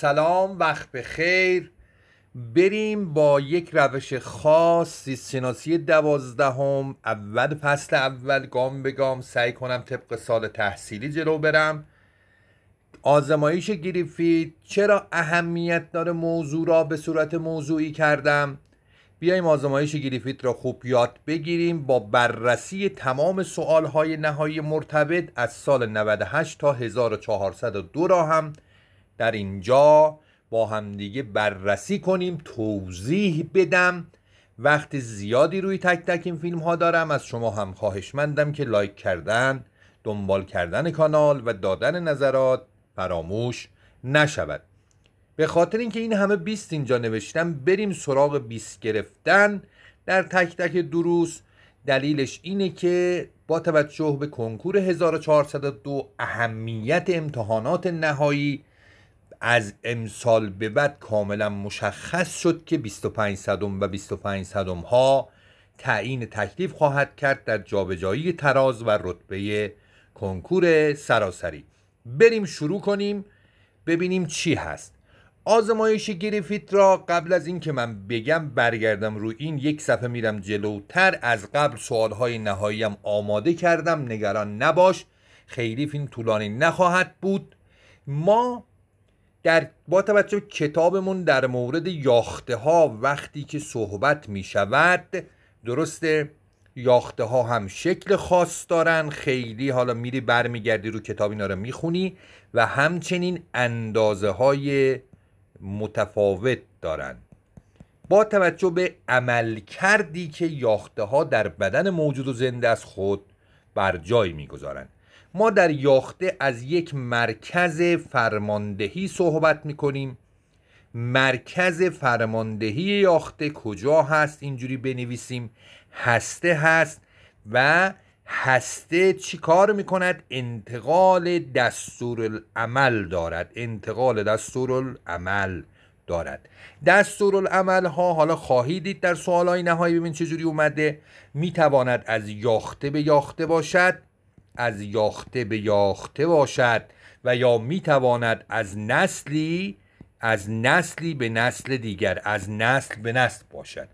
سلام وقت به خیر بریم با یک روش خاص سیستشناسی دوازدهم اول فصل اول گام به گام سعی کنم طبق سال تحصیلی جلو برم آزمایش گریفید چرا اهمیت داره موضوع را به صورت موضوعی کردم بیایم آزمایش گریفیت را خوب یاد بگیریم با بررسی تمام های نهایی مرتبط از سال 98 تا 1402 را هم در اینجا با همدیگه بررسی کنیم توضیح بدم وقت زیادی روی تک تک این فیلم ها دارم از شما هم خواهشمندم که لایک کردن دنبال کردن کانال و دادن نظرات فراموش نشود به خاطر اینکه این همه بیست اینجا نوشتم بریم سراغ بیست گرفتن در تک تک دروس دلیلش اینه که با توجه به کنکور 1402 اهمیت امتحانات نهایی از امسال به بعد کاملا مشخص شد که 25 صدم و 25 صدم ها تعیین تکلیف خواهد کرد در جابجایی تراز و رتبه کنکور سراسری بریم شروع کنیم ببینیم چی هست آزمایش گریفیت را قبل از اینکه من بگم برگردم روی این یک صفحه میرم جلوتر از قبل سوالهای نهاییم آماده کردم نگران نباش خیلی فیلم طولانی نخواهد بود ما در با توجه کتابمون در مورد یاخته ها وقتی که صحبت می شود درسته یاخته ها هم شکل خاص دارن خیلی حالا میری برمیگردی رو کتاب اینا رو میخونی و همچنین اندازه های متفاوت دارن با توجه به عمل کردی که یاخته ها در بدن موجود و زنده از خود بر جای میگذارند ما در یاخته از یک مرکز فرماندهی صحبت می کنیم مرکز فرماندهی یاخته کجا هست اینجوری بنویسیم هسته هست و هسته چی کار کند؟ انتقال دستور العمل دارد انتقال العمل دارد دستور ها حالا خواهیدید در سوال های نهایی ببین چجوری اومده تواند از یاخته به یاخته باشد از یاخته به یاخته باشد و یا میتواند از نسلی از نسلی به نسل دیگر از نسل به نسل باشد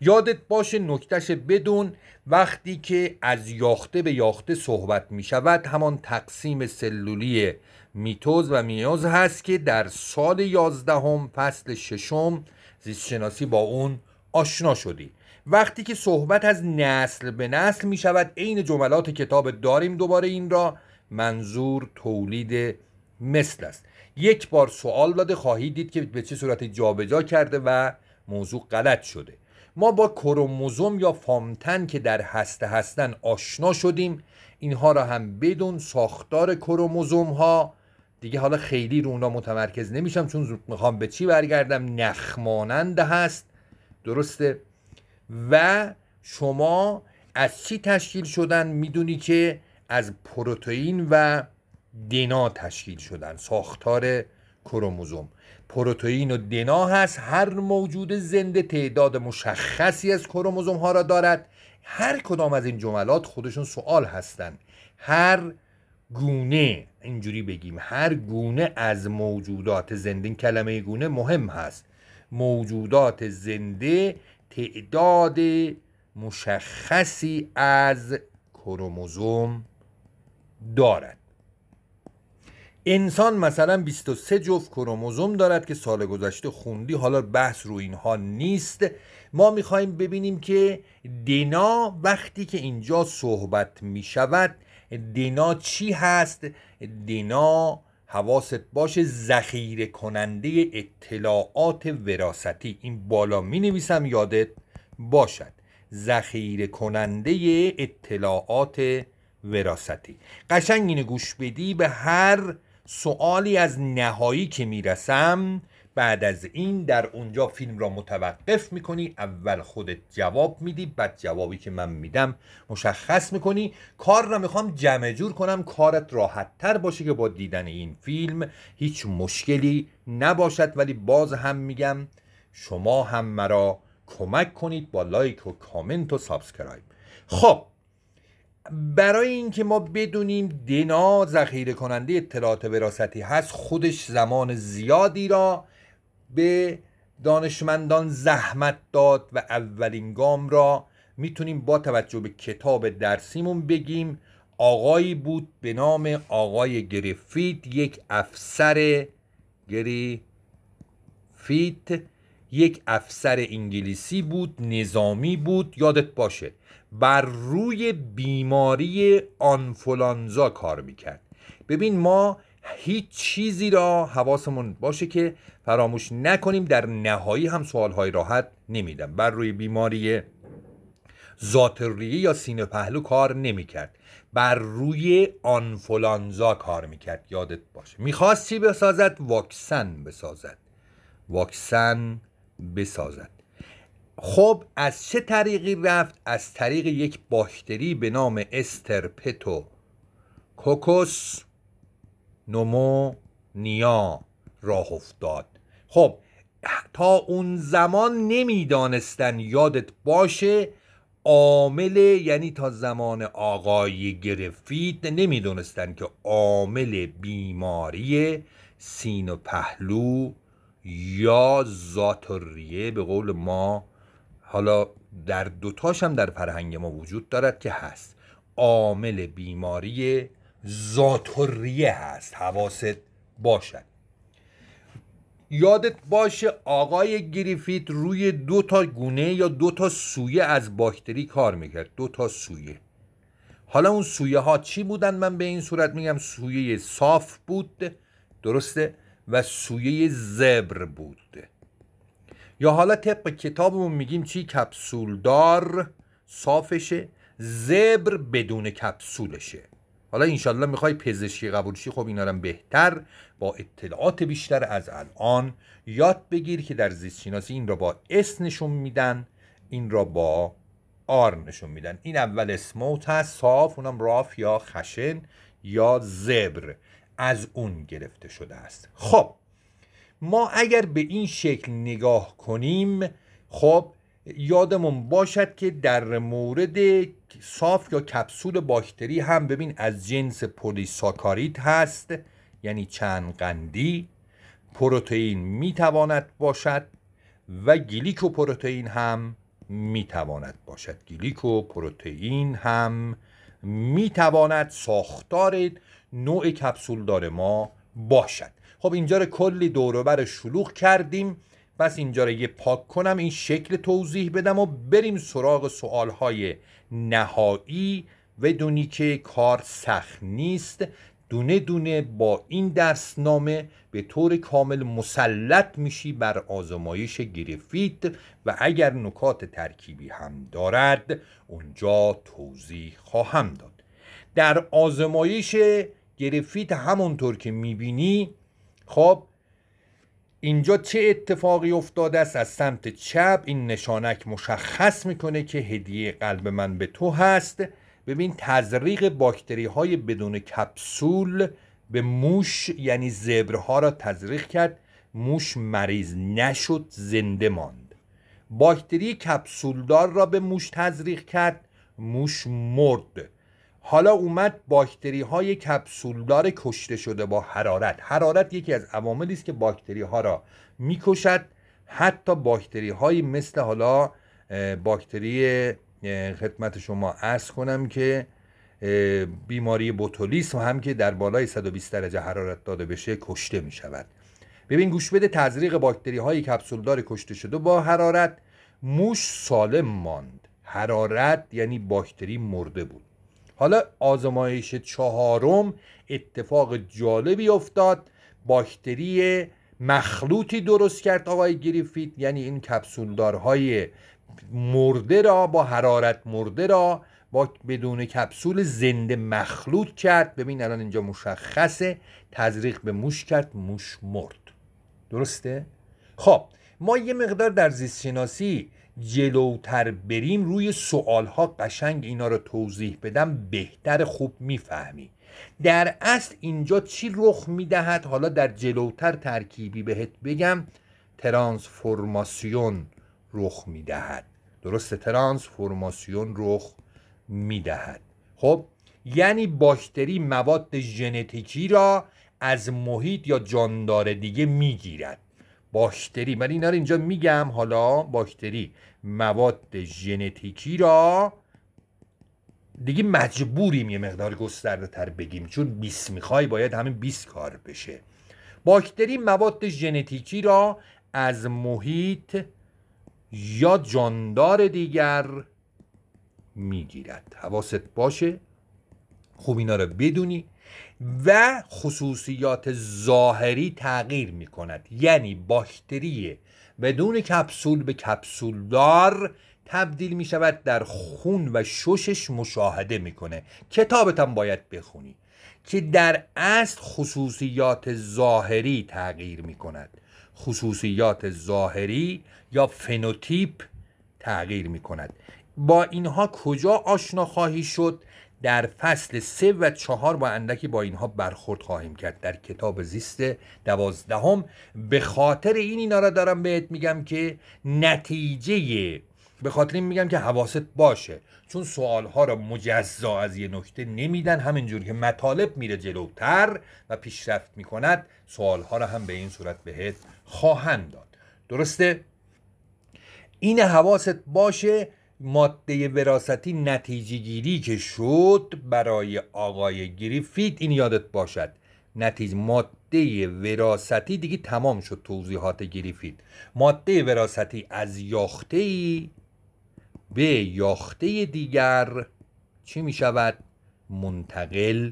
یادت باشه نکتش بدون وقتی که از یاخته به یاخته صحبت می شود همان تقسیم سلولی میتوز و میوز هست که در سال یازدهم فصل ششم زیستشناسی با اون آشنا شدی وقتی که صحبت از نسل به نسل می شود عین جملات کتاب داریم دوباره این را منظور تولید مثل است یک بار سوال داده خواهید دید که به چه صورت جابجا کرده و موضوع غلط شده ما با کروموزوم یا فامتن که در هسته هستن آشنا شدیم اینها را هم بدون ساختار کروموزوم ها دیگه حالا خیلی رو اونا متمرکز نمیشم چون میخوام به چی برگردم نخمانند هست درسته و شما از چی تشکیل شدن میدونی که از پروتئین و دنا تشکیل شدن ساختار کروموزوم پروتئین و دنا هست هر موجود زنده تعداد مشخصی از کروموزوم ها را دارد هر کدام از این جملات خودشون سوال هستند هر گونه اینجوری بگیم هر گونه از موجودات زنده این کلمه گونه مهم هست موجودات زنده تعداد مشخصی از کروموزوم دارد انسان مثلا 23 جفت کروموزوم دارد که سال گذشته خوندی حالا بحث رو اینها نیست ما میخوایم ببینیم که دینا وقتی که اینجا صحبت میشود دینا چی هست دینا حواست باشه ذخیره کننده اطلاعات وراستی این بالا می نویسم یادت باشد ذخیره کننده اطلاعات وراستی قشنگ اینو گوش بدی به هر سوالی از نهایی که میرسم بعد از این در اونجا فیلم را متوقف میکنی اول خودت جواب میدی بعد جوابی که من میدم مشخص میکنی کار را میخوام جمع جور کنم کارت راحت تر باشه که با دیدن این فیلم هیچ مشکلی نباشد ولی باز هم میگم شما هم مرا کمک کنید با لایک و کامنت و سابسکرایب خب برای اینکه ما بدونیم دینا ذخیره کننده اطلاعات وراثتی هست خودش زمان زیادی را به دانشمندان زحمت داد و اولین گام را میتونیم با توجه به کتاب درسیمون بگیم آقایی بود به نام آقای گریفیت یک افسر گریفیت یک افسر انگلیسی بود نظامی بود یادت باشه بر روی بیماری آنفولانزا کار میکرد ببین ما هیچ چیزی را حواسمون باشه که فراموش نکنیم در نهایی هم سوالهای راحت نمیدم بر روی بیماری زاتریه یا سینه پهلو کار نمیکرد بر روی آنفولانزا کار میکرد یادت باشه میخواست چی بسازد واکسن بسازد واکسن بسازد خب از چه طریقی رفت از طریق یک باکتری به نام استرپتو کوکوس نمو نیا راه افتاد خب تا اون زمان نمیدانستن یادت باشه عامل یعنی تا زمان آقای گرفید نمیدونستن که عامل بیماری سین و پهلو یا زاتوریه به قول ما حالا در دوتاش هم در فرهنگ ما وجود دارد که هست عامل بیماری زاتوریه هست حواست باشد یادت باشه آقای گریفیت روی دو تا گونه یا دو تا سویه از باکتری کار میکرد دو تا سویه حالا اون سویه ها چی بودن من به این صورت میگم سویه صاف بود درسته و سویه زبر بود یا حالا طبق کتابمون میگیم چی کپسولدار صافشه زبر بدون کپسولشه حالا انشالله میخوای پزشکی قبول شی خب اینا بهتر با اطلاعات بیشتر از الان یاد بگیر که در زیست شناسی این را با اس نشون میدن این را با آر نشون میدن این اول اسموت هست صاف اونم راف یا خشن یا زبر از اون گرفته شده است خب ما اگر به این شکل نگاه کنیم خب یادمون باشد که در مورد صاف یا کپسول باکتری هم ببین از جنس ساکارید هست یعنی چند قندی پروتئین میتواند باشد و پروتئین هم میتواند باشد پروتئین هم میتواند ساختار نوع کپسول داره ما باشد خب اینجا رو کلی دوروبر شلوغ کردیم پس اینجا یه پاک کنم این شکل توضیح بدم و بریم سراغ های نهایی بدونی که کار سخت نیست دونه دونه با این درسنامه به طور کامل مسلط میشی بر آزمایش گریفیت و اگر نکات ترکیبی هم دارد اونجا توضیح خواهم داد در آزمایش گریفیت همونطور که میبینی خب اینجا چه اتفاقی افتاده است از سمت چپ این نشانک مشخص میکنه که هدیه قلب من به تو هست ببین تزریق باکتری های بدون کپسول به موش یعنی زبرها را تزریق کرد موش مریض نشد زنده ماند باکتری کپسولدار را به موش تزریق کرد موش مرد حالا اومد باکتری های کپسولدار کشته شده با حرارت حرارت یکی از عواملی است که باکتری ها را میکشد حتی باکتری های مثل حالا باکتری خدمت شما عرض کنم که بیماری بوتولیسم هم که در بالای 120 درجه حرارت داده بشه کشته می شود ببین گوش بده تزریق باکتری های کپسولدار کشته شده با حرارت موش سالم ماند حرارت یعنی باکتری مرده بود حالا آزمایش چهارم اتفاق جالبی افتاد باکتری مخلوطی درست کرد آقای گریفیت یعنی این کپسولدارهای مرده را با حرارت مرده را با بدون کپسول زنده مخلوط کرد ببین الان اینجا مشخصه تزریق به موش کرد موش مرد درسته خب ما یه مقدار در شناسی جلوتر بریم روی سوال ها قشنگ اینا رو توضیح بدم بهتر خوب میفهمی در اصل اینجا چی رخ میدهد حالا در جلوتر ترکیبی بهت بگم ترانسفورماسیون رخ میدهد درسته ترانسفورماسیون رخ میدهد خب یعنی باشتری مواد ژنتیکی را از محیط یا جاندار دیگه میگیرد باکتری من این رو اینجا میگم حالا باکتری مواد ژنتیکی را دیگه مجبوریم یه مقدار گسترده تر بگیم چون 20 میخوای باید همین 20 کار بشه باکتری مواد ژنتیکی را از محیط یا جاندار دیگر میگیرد حواست باشه خوب اینا رو بدونی و خصوصیات ظاهری تغییر می کند یعنی باکتری بدون کپسول به دار تبدیل می شود در خون و ششش مشاهده میکنه کتابت هم باید بخونی که در اصل خصوصیات ظاهری تغییر می کند خصوصیات ظاهری یا فنوتیپ تغییر می کند با اینها کجا آشنا خواهی شد در فصل سه و چهار با اندکی با اینها برخورد خواهیم کرد در کتاب زیست دوازدهم به خاطر این اینا را دارم بهت میگم که نتیجه به خاطر این میگم که حواست باشه چون سوال ها را مجزا از یه نکته نمیدن همینجور که مطالب میره جلوتر و پیشرفت میکند سوال ها را هم به این صورت بهت خواهند داد درسته این حواست باشه ماده وراستی نتیجه که شد برای آقای گریفید این یادت باشد نتیج ماده وراستی دیگه تمام شد توضیحات گریفید ماده وراستی از یاخته به یاخته دیگر چی می شود منتقل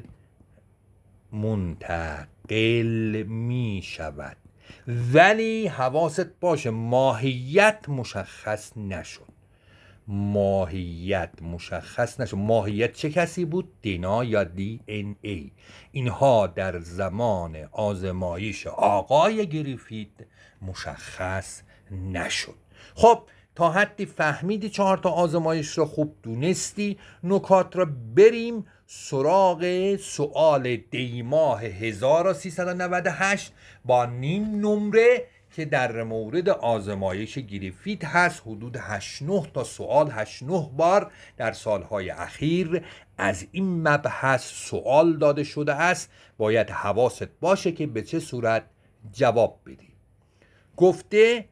منتقل می شود ولی حواست باشه ماهیت مشخص نشد ماهیت مشخص نشد ماهیت چه کسی بود دینا یا دی این ای اینها در زمان آزمایش آقای گریفید مشخص نشد خب تا حدی فهمیدی چهار تا آزمایش را خوب دونستی نکات را بریم سراغ سوال دیماه 1398 با نیم نمره که در مورد آزمایش گریفیت هست حدود 89 تا سوال 89 بار در سالهای اخیر از این مبحث سوال داده شده است باید حواست باشه که به چه صورت جواب بدی گفته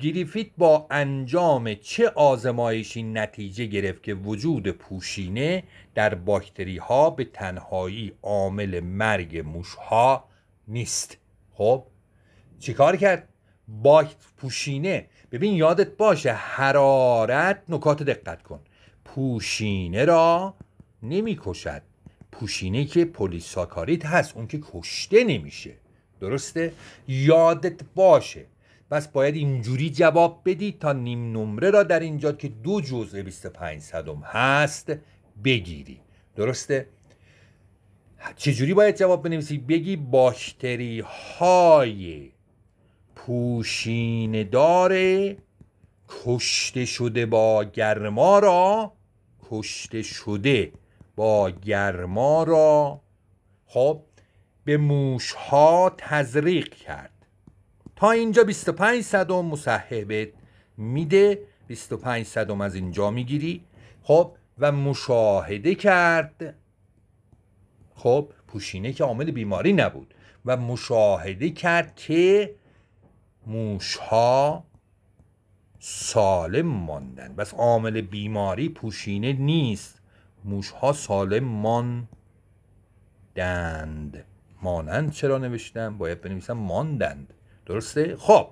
گریفیت با انجام چه آزمایشی نتیجه گرفت که وجود پوشینه در باکتری ها به تنهایی عامل مرگ موش ها نیست خب چیکار کرد بایت پوشینه ببین یادت باشه حرارت نکات دقت کن پوشینه را نمیکشد پوشینه که پلیساکاریت هست اون که کشته نمیشه درسته یادت باشه پس باید اینجوری جواب بدی تا نیم نمره را در اینجا که دو جزء 25 صدم هست بگیری درسته چجوری باید جواب بنویسی بگی باشتری های داره کشته شده با گرما را کشته شده با گرما را خب به ها تزریق کرد تا اینجا 25 صدم مصحبت میده 25 صدم از اینجا میگیری خب و مشاهده کرد خب پوشینه که عامل بیماری نبود و مشاهده کرد که موشها سالم ماندن بس عامل بیماری پوشینه نیست ها سالم ماندند مانند چرا نوشتم باید بنویسم ماندند درسته خب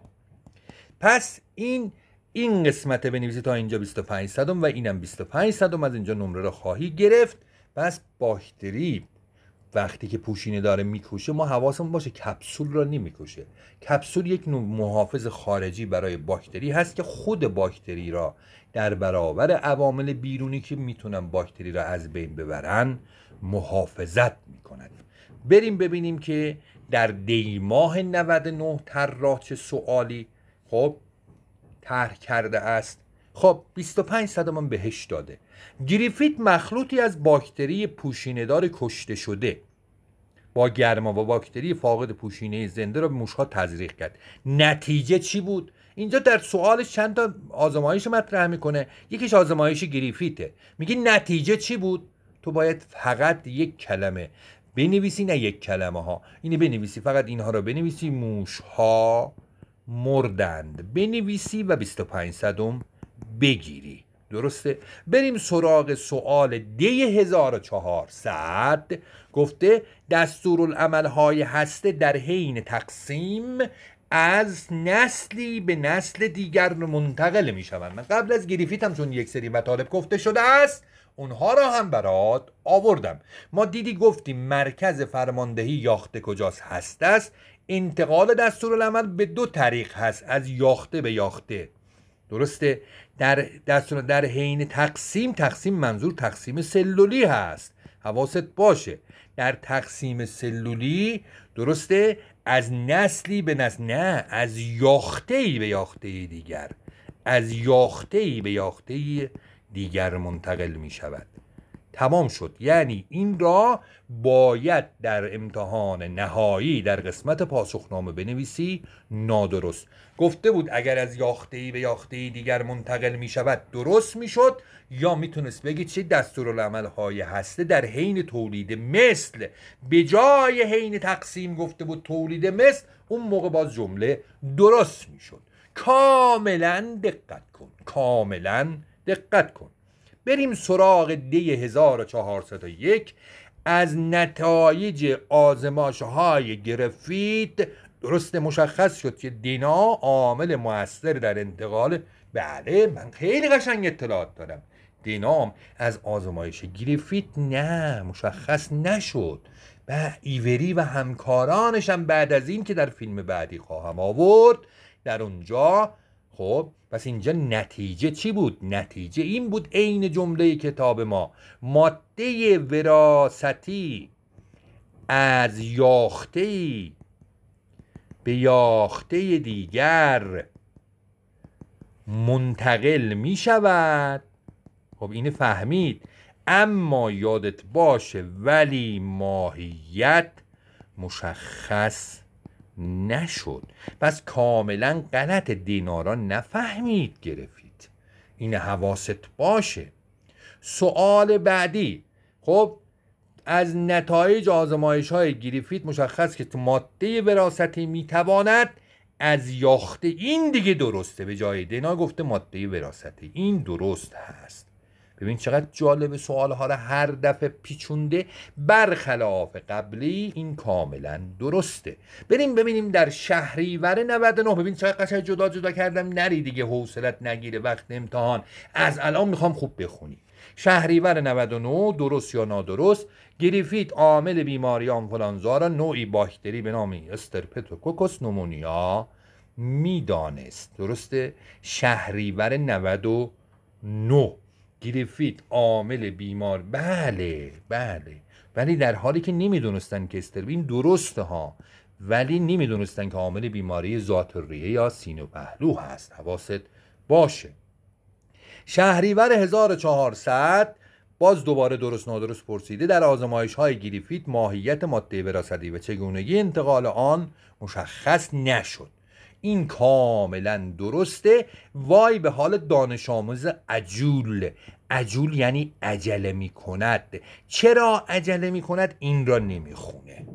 پس این این قسمت بنویسید تا اینجا 25 صدم و اینم 25 صدم از اینجا نمره را خواهی گرفت بس باکتری وقتی که پوشینه داره میکشه ما حواسمون باشه کپسول را نمیکوشه کپسول یک نوع محافظ خارجی برای باکتری هست که خود باکتری را در برابر عوامل بیرونی که میتونن باکتری را از بین ببرن محافظت میکنن بریم ببینیم که در دیماه 99 طراح چه سوالی خب طرح کرده است خب 25 صدمان بهش داده گریفیت مخلوطی از باکتری پوشیندار کشته شده با گرما و باکتری فاقد پوشینه زنده رو به موشها تزریق کرد نتیجه چی بود اینجا در سوالش چند تا آزمایش مطرح میکنه یکیش آزمایش گریفیته میگه نتیجه چی بود تو باید فقط یک کلمه بنویسی نه یک کلمه ها اینه بنویسی فقط اینها رو بنویسی موش مردند بنویسی و 25 صدم بگیری درسته بریم سراغ سوال دی 1400 گفته دستورالعمل های هسته در حین تقسیم از نسلی به نسل دیگر منتقل می شوند من قبل از گریفیت هم چون یک سری مطالب گفته شده است اونها را هم برات آوردم ما دیدی گفتیم مرکز فرماندهی یاخته کجاست هست است انتقال دستورالعمل به دو طریق هست از یاخته به یاخته درسته در دستور در حین تقسیم تقسیم منظور تقسیم سلولی هست حواست باشه در تقسیم سلولی درسته از نسلی به نسل نه از یاخته ای به یاخته دیگر از یاخته ای به یاخته ای دیگر منتقل می شود تمام شد یعنی این را باید در امتحان نهایی در قسمت پاسخنامه بنویسی نادرست گفته بود اگر از یاخته ای به یاخته ای دیگر منتقل می شود درست می شد یا میتونست بگید چه دستورالعمل های هسته در حین تولید مثل به جای حین تقسیم گفته بود تولید مثل اون موقع باز جمله درست می شد کاملا دقت کن کاملا دقت کن بریم سراغ دی 1401 از نتایج آزمایش های گرفیت درست مشخص شد که دینا عامل موثر در انتقال بله من خیلی قشنگ اطلاعات دارم دینام از آزمایش گریفیت نه مشخص نشد و ایوری و همکارانشم هم بعد از این که در فیلم بعدی خواهم آورد در اونجا خب پس اینجا نتیجه چی بود نتیجه این بود عین جمله کتاب ما ماده وراستی از یاخته به یاخته دیگر منتقل می شود خب اینه فهمید اما یادت باشه ولی ماهیت مشخص نشد پس کاملا غلط دینارا نفهمید گرفتید. این حواست باشه سوال بعدی خب از نتایج آزمایش های گریفیت مشخص که تو ماده وراستی میتواند از یاخته این دیگه درسته به جای دینا گفته ماده وراستی این درست هست ببین چقدر جالب سوال ها رو هر دفعه پیچونده برخلاف قبلی این کاملا درسته بریم ببینیم در شهریور 99 ببین چقدر قشنگ جدا جدا کردم نری دیگه حوصلت نگیره وقت امتحان از الان میخوام خوب بخونی شهریور 99 درست یا نادرست گریفیت عامل بیماری آنفولانزا را نوعی باکتری به نام استرپتوکوکوس نومونیا میدانست درسته شهریور 99 گریفیت عامل بیمار بله بله ولی در حالی که نمیدونستن که استروین درسته ها ولی نمیدونستن که عامل بیماری ریه یا سینو پهلو هست حواست باشه شهریور 1400 باز دوباره درست نادرست پرسیده در آزمایش های گریفیت ماهیت ماده وراستی و چگونگی انتقال آن مشخص نشد این کاملا درسته وای به حال دانش آموز عجول عجول یعنی عجله می کند چرا عجله می کند این را نمیخونه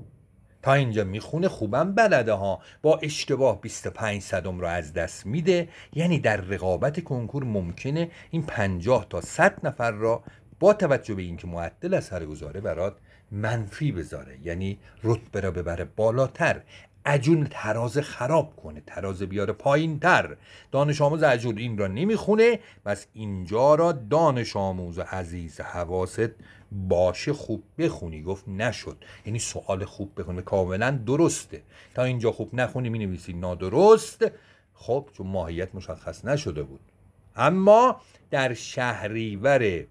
تا اینجا میخونه خوبم بلده ها با اشتباه 25 صدم را از دست میده یعنی در رقابت کنکور ممکنه این 50 تا 100 نفر را با توجه به اینکه معدل گذاره برات منفی بذاره یعنی رتبه را ببره بالاتر اجون تراز خراب کنه تراز بیاره پایین تر دانش آموز اجون این را نمیخونه بس اینجا را دانش آموز عزیز حواست باشه خوب بخونی گفت نشد یعنی سوال خوب بخونه کاملا درسته تا اینجا خوب نخونی می نادرست خب چون ماهیت مشخص نشده بود اما در شهریور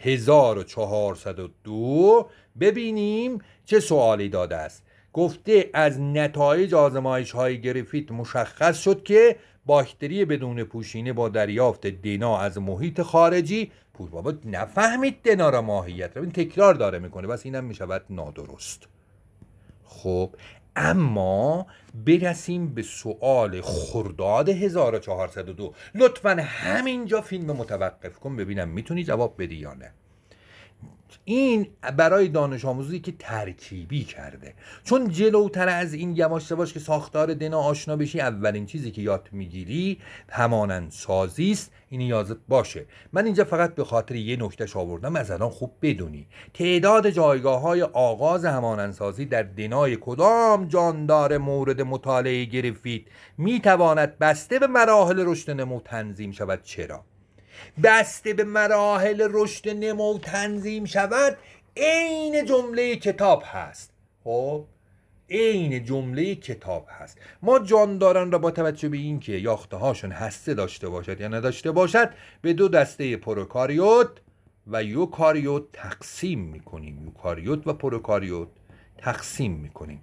1402 ببینیم چه سوالی داده است گفته از نتایج آزمایش های گریفیت مشخص شد که باکتری بدون پوشینه با دریافت دینا از محیط خارجی پور نفهمید دینا را ماهیت را این تکرار داره میکنه بس اینم میشود نادرست خب اما برسیم به سوال خرداد 1402 لطفا همینجا فیلم متوقف کن ببینم میتونی جواب بدی یا نه این برای دانش آموزی که ترکیبی کرده چون جلوتر از این یواش باش که ساختار دنا آشنا بشی اولین چیزی که یاد میگیری همانند سازی است این یادت باشه من اینجا فقط به خاطر یه نکتهش آوردم از الان خوب بدونی تعداد جایگاه های آغاز سازی در دنای کدام جاندار مورد مطالعه گرفتید میتواند بسته به مراحل رشد نمو تنظیم شود چرا بسته به مراحل رشد نمو تنظیم شود عین جمله کتاب هست خب عین جمله کتاب هست ما جانداران را با توجه به اینکه یاخته هاشون هسته داشته باشد یا نداشته باشد به دو دسته پروکاریوت و یوکاریوت تقسیم میکنیم یوکاریوت و پروکاریوت تقسیم میکنیم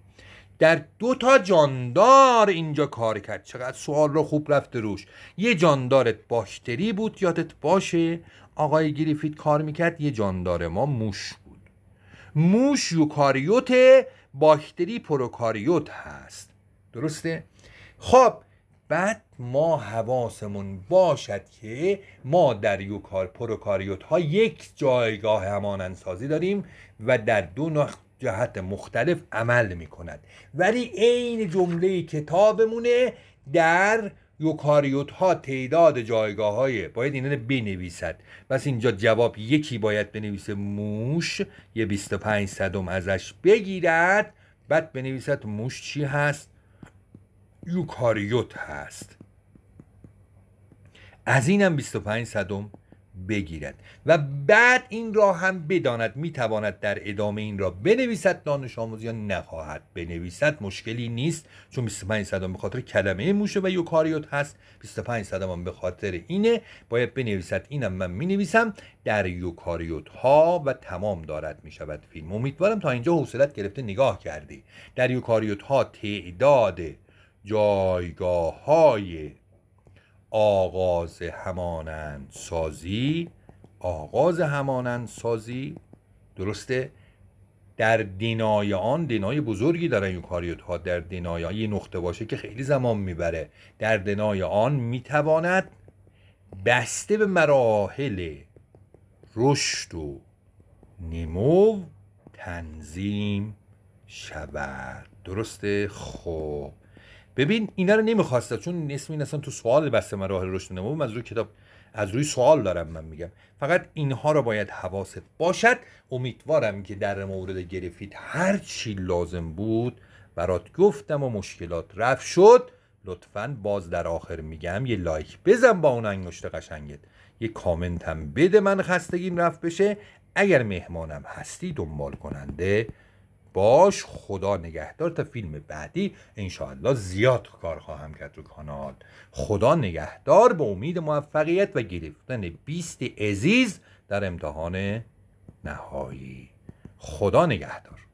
در دو تا جاندار اینجا کار کرد چقدر سوال رو خوب رفته روش یه جاندارت باشتری بود یادت باشه آقای گریفیت کار میکرد یه جاندار ما موش بود موش یوکاریوت باشتری پروکاریوت هست درسته؟ خب بعد ما حواسمون باشد که ما در یوکار پروکاریوت ها یک جایگاه همانندسازی داریم و در دو, جهت مختلف عمل می کند ولی عین جمله کتابمونه در یوکاریوت ها تعداد جایگاه های باید اینا بنویسد بس اینجا جواب یکی باید بنویسه موش یه 25 صدم ازش بگیرد بعد بنویسد موش چی هست یوکاریوت هست از اینم 25 صدم بگیرد و بعد این را هم بداند میتواند در ادامه این را بنویسد دانش آموز یا نخواهد بنویسد مشکلی نیست چون 25 صدام به خاطر کلمه موشه و یوکاریوت هست 25 صدام به خاطر اینه باید بنویسد اینم من مینویسم در یوکاریوت ها و تمام دارد میشود فیلم امیدوارم تا اینجا حوصلت گرفته نگاه کردی در یوکاریوت ها تعداد جایگاه های آغاز همانند سازی آغاز همانند سازی درسته در دینای آن دینای بزرگی دارن یوکاریوت ها در دینای یه نقطه باشه که خیلی زمان میبره در دینای آن میتواند بسته به مراحل رشد و نمو تنظیم شود درسته خب ببین اینا رو نمیخواسته چون اسم این اصلا تو سوال بسته من راه رشد نمو از روی کتاب از روی سوال دارم من میگم فقط اینها رو باید حواست باشد امیدوارم که در مورد گرفیت هر چی لازم بود برات گفتم و مشکلات رفت شد لطفا باز در آخر میگم یه لایک بزن با اون انگشت قشنگت یه کامنت هم بده من خستگیم رفت بشه اگر مهمانم هستی دنبال کننده باش خدا نگهدار تا فیلم بعدی انشاءالله زیاد کار خواهم کرد رو کانال خدا نگهدار به امید موفقیت و گرفتن بیست عزیز در امتحان نهایی خدا نگهدار